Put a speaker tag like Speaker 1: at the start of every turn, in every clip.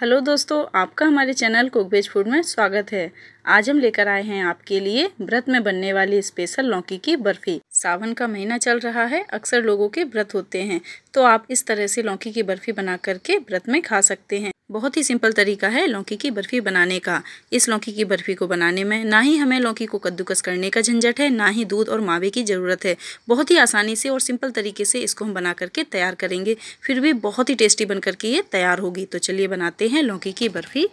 Speaker 1: hello दोस्तों आपका हमारे चैनल कुक वेज फूड में स्वागत है आज हम लेकर आए हैं आपके लिए व्रत में बनने वाली स्पेशल लौकी की बर्फ़ी सावन का महीना चल रहा है अक्सर लोगों के व्रत होते हैं तो आप इस तरह से लौकी की बर्फ़ी बना करके व्रत में खा सकते हैं बहुत ही सिंपल तरीका है लौकी की बर्फ़ी बनाने का इस लौकी की बर्फ़ी को बनाने में ना ही हमें लौकी को कद्दूकस करने का झंझट है ना ही दूध और मावे की ज़रूरत है बहुत ही आसानी से और सिंपल तरीके से इसको हम बना करके तैयार करेंगे फिर भी बहुत ही टेस्टी बन करके ये तैयार होगी तो चलिए बनाते हैं लौकी की बर्फ़ी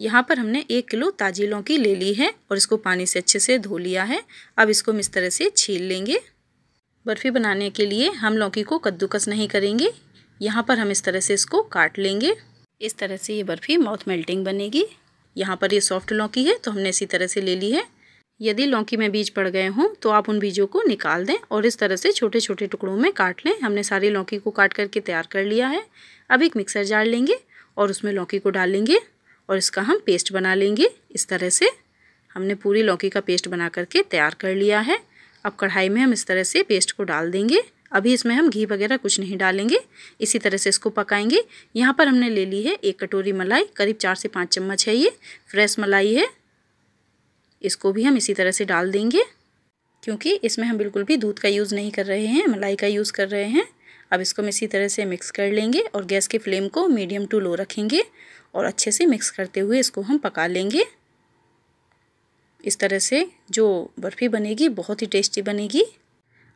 Speaker 1: यहाँ पर हमने एक किलो ताजी लौकी ले ली है और इसको पानी से अच्छे से धो लिया है अब इसको हम इस तरह से छील लेंगे बर्फ़ी बनाने के लिए हम लौकी को कद्दूकस नहीं करेंगे यहाँ पर हम इस तरह से इसको काट लेंगे इस तरह से ये बर्फ़ी माउथ मेल्टिंग बनेगी यहाँ पर ये सॉफ्ट लौकी है तो हमने इसी तरह से ले ली है यदि लौकी में बीज पड़ गए हों तो आप उन बीजों को निकाल दें और इस तरह से छोटे छोटे टुकड़ों में काट लें हमने सारी लौकी को काट करके तैयार कर लिया है अब एक मिक्सर जार लेंगे और उसमें लौकी को डालेंगे और इसका हम पेस्ट बना लेंगे इस तरह से हमने पूरी लौकी का पेस्ट बना करके तैयार कर लिया है अब कढ़ाई में हम इस तरह से पेस्ट को डाल देंगे अभी इसमें हम घी वगैरह कुछ नहीं डालेंगे इसी तरह से इसको पकाएंगे यहाँ पर हमने ले ली है एक कटोरी मलाई करीब चार से पाँच चम्मच है ये फ्रेश मलाई है इसको भी हम इसी तरह से डाल देंगे क्योंकि इसमें हम बिल्कुल भी दूध का यूज़ नहीं कर रहे हैं मलाई का यूज़ कर रहे हैं अब इसको हम इसी तरह से मिक्स कर लेंगे और गैस के फ्लेम को मीडियम टू लो रखेंगे और अच्छे से मिक्स करते हुए इसको हम पका लेंगे इस तरह से जो बर्फ़ी बनेगी बहुत ही टेस्टी बनेगी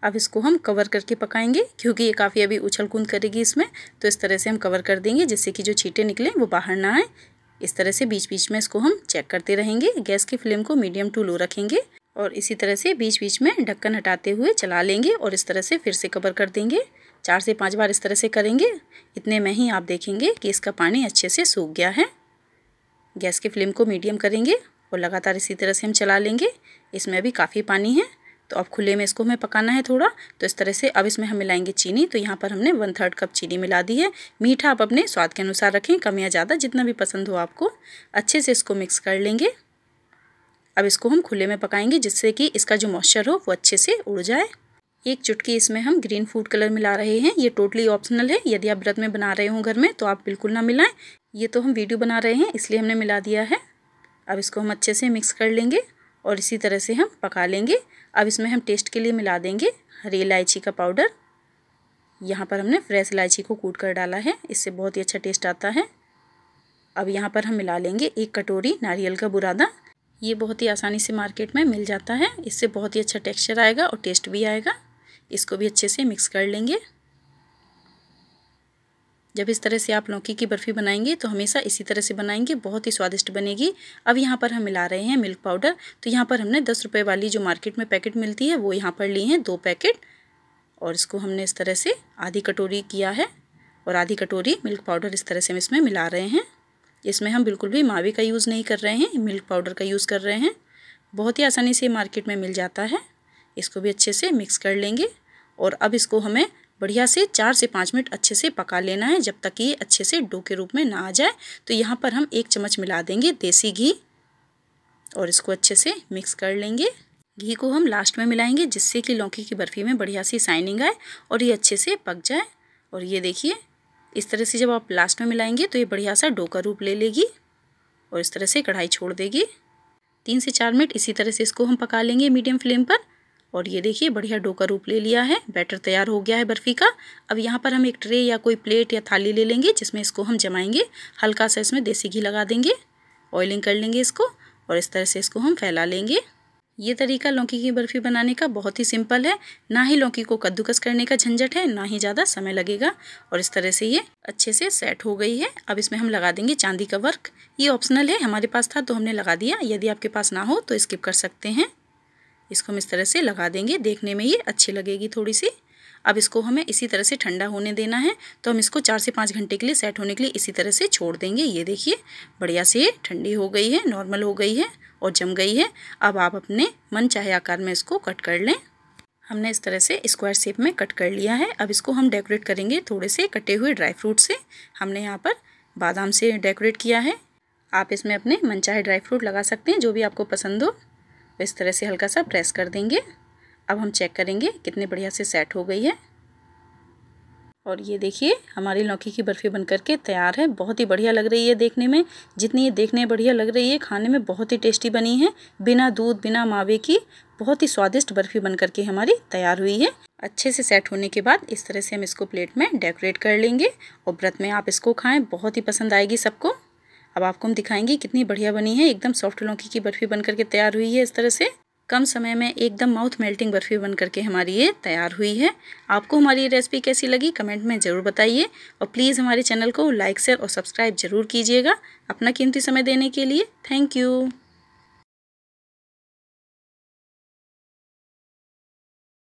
Speaker 1: अब इसको हम कवर करके पकाएंगे क्योंकि ये काफ़ी अभी उछल कूद करेगी इसमें तो इस तरह से हम कवर कर देंगे जिससे कि जो छीटे निकलें वो बाहर ना आए इस तरह से बीच बीच में इसको हम चेक करते रहेंगे गैस की फ्लेम को मीडियम टू लो रखेंगे और इसी तरह से बीच बीच में ढक्कन हटाते हुए चला लेंगे और इस तरह से फिर से कवर कर देंगे चार से पाँच बार इस तरह से करेंगे इतने में ही आप देखेंगे कि इसका पानी अच्छे से सूख गया है गैस की फ्लेम को मीडियम करेंगे और लगातार इसी तरह से हम चला लेंगे इसमें अभी काफ़ी पानी है तो अब खुले में इसको हमें पकाना है थोड़ा तो इस तरह से अब इसमें हम मिलाएंगे चीनी तो यहाँ पर हमने वन थर्ड कप चीनी मिला दी है मीठा आप अपने स्वाद के अनुसार रखें कम या ज़्यादा जितना भी पसंद हो आपको अच्छे से इसको मिक्स कर लेंगे अब इसको हम खुले में पकाएंगे जिससे कि इसका जो मॉइस्चर हो वो अच्छे से उड़ जाए एक चुटकी इसमें हम ग्रीन फूड कलर मिला रहे हैं ये टोटली ऑप्शनल है यदि आप व्रत में बना रहे हो घर में तो आप बिल्कुल ना मिलाएं ये तो हम वीडियो बना रहे हैं इसलिए हमने मिला दिया है अब इसको हम अच्छे से मिक्स कर लेंगे और इसी तरह से हम पका लेंगे अब इसमें हम टेस्ट के लिए मिला देंगे हरी इलायची का पाउडर यहाँ पर हमने फ्रेश इलायची को कूट कर डाला है इससे बहुत ही अच्छा टेस्ट आता है अब यहाँ पर हम मिला लेंगे एक कटोरी नारियल का बुरादा ये बहुत ही आसानी से मार्केट में मिल जाता है इससे बहुत ही अच्छा टेक्स्चर आएगा और टेस्ट भी आएगा इसको भी अच्छे से मिक्स कर लेंगे जब इस तरह से आप लौकी की बर्फ़ी बनाएंगे तो हमेशा इसी तरह से बनाएंगे बहुत ही स्वादिष्ट बनेगी अब यहाँ पर हम मिला रहे हैं मिल्क पाउडर तो यहाँ पर हमने दस रुपये वाली जो मार्केट में पैकेट मिलती है वो यहाँ पर ली हैं दो पैकेट और इसको हमने इस तरह से आधी कटोरी किया है और आधी कटोरी मिल्क पाउडर इस तरह से हम इसमें मिला रहे हैं इसमें हम बिल्कुल भी मावे का यूज़ नहीं कर रहे हैं मिल्क पाउडर का यूज़ कर रहे हैं बहुत ही आसानी से मार्केट में मिल जाता है इसको भी अच्छे से मिक्स कर लेंगे और अब इसको हमें बढ़िया से चार से पाँच मिनट अच्छे से पका लेना है जब तक ये अच्छे से डो के रूप में ना आ जाए तो यहाँ पर हम एक चम्मच मिला देंगे देसी घी और इसको अच्छे से मिक्स कर लेंगे घी को हम लास्ट में मिलाएंगे जिससे कि लौकी की बर्फ़ी में बढ़िया सी साइनिंग आए और ये अच्छे से पक जाए और ये देखिए इस तरह से जब आप लास्ट में मिलाएंगे तो ये बढ़िया सा डो का रूप ले लेगी और इस तरह से कढ़ाई छोड़ देगी तीन से चार मिनट इसी तरह से इसको हम पका लेंगे मीडियम फ्लेम पर और ये देखिए बढ़िया डो का रूप ले लिया है बैटर तैयार हो गया है बर्फ़ी का अब यहाँ पर हम एक ट्रे या कोई प्लेट या थाली ले लेंगे जिसमें इसको हम जमाएंगे हल्का सा इसमें देसी घी लगा देंगे ऑयलिंग कर लेंगे इसको और इस तरह से इसको हम फैला लेंगे ये तरीका लौकी की बर्फ़ी बनाने का बहुत ही सिंपल है ना ही लौकी को कद्दूकस करने का झंझट है ना ही ज़्यादा समय लगेगा और इस तरह से ये अच्छे से सेट हो गई है अब इसमें हम लगा देंगे चांदी का वर्क ये ऑप्शनल है हमारे पास था तो हमने लगा दिया यदि आपके पास ना हो तो स्किप कर सकते हैं इसको हम इस तरह से लगा देंगे देखने में ये अच्छी लगेगी थोड़ी सी अब इसको हमें इसी तरह से ठंडा होने देना है तो हम इसको चार से पाँच घंटे के लिए सेट होने के लिए इसी तरह से छोड़ देंगे ये देखिए बढ़िया से ठंडी हो गई है नॉर्मल हो गई है और जम गई है अब आप अपने मन चाहे आकार में इसको कट कर लें हमने इस तरह से स्क्वायर शेप में कट कर लिया है अब इसको हम डेकोरेट करेंगे थोड़े से कटे हुए ड्राई फ्रूट से हमने यहाँ पर बादाम से डेकोरेट किया है आप इसमें अपने मनचाहे ड्राई फ्रूट लगा सकते हैं जो भी आपको पसंद हो इस तरह से हल्का सा प्रेस कर देंगे अब हम चेक करेंगे कितने बढ़िया से सेट हो गई है और ये देखिए हमारी लौकी की बर्फ़ी बनकर के तैयार है बहुत ही बढ़िया लग रही है देखने में जितनी ये देखने बढ़िया लग रही है खाने में बहुत ही टेस्टी बनी है बिना दूध बिना मावे की बहुत ही स्वादिष्ट बर्फ़ी बनकर के हमारी तैयार हुई है अच्छे से सेट होने के बाद इस तरह से हम इसको प्लेट में डेकोरेट कर लेंगे और व्रत में आप इसको खाएं बहुत ही पसंद आएगी सबको अब आपको हम दिखाएंगे कितनी बढ़िया बनी है एकदम सॉफ्ट लौकी की बर्फ़ी बन करके तैयार हुई है इस तरह से कम समय में एकदम माउथ मेल्टिंग बर्फ़ी बन करके हमारी ये तैयार हुई है आपको हमारी रेसिपी कैसी लगी कमेंट में ज़रूर बताइए और प्लीज़ हमारे चैनल को लाइक शेयर और सब्सक्राइब ज़रूर कीजिएगा अपना कीमती समय देने के लिए थैंक यू